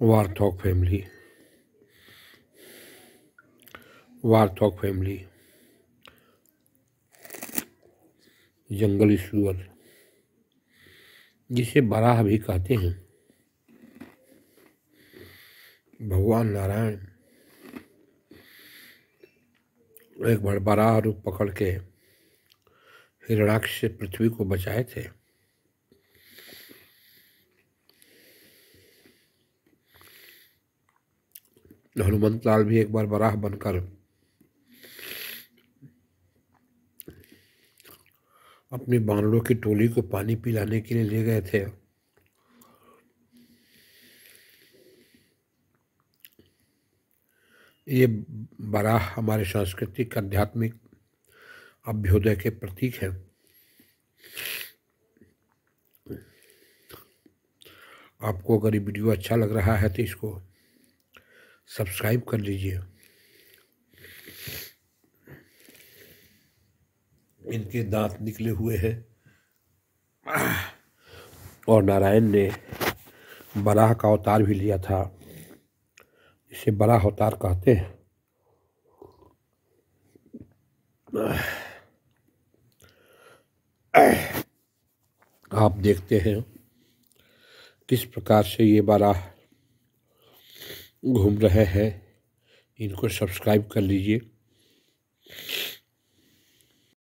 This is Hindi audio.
थॉक फैमिली थॉक फैमिली जंगली सूअर जिसे बराह भी कहते हैं भगवान नारायण एक बार बराह रूप पकड़ के हिरणाक्ष से पृथ्वी को बचाए थे हनुमंत लाल भी एक बार बराह बनकर अपनी बानरों की टोली को पानी पिलाने के लिए ले गए थे ये बराह हमारे सांस्कृतिक आध्यात्मिक अभ्योदय के प्रतीक हैं आपको अगर ये वीडियो अच्छा लग रहा है तो इसको सब्सक्राइब कर लीजिए इनके दांत निकले हुए हैं और नारायण ने बराह का अवतार भी लिया था इसे बराह अवतार कहते हैं आप देखते हैं किस प्रकार से ये बराह घूम रहे हैं इनको सब्सक्राइब कर लीजिए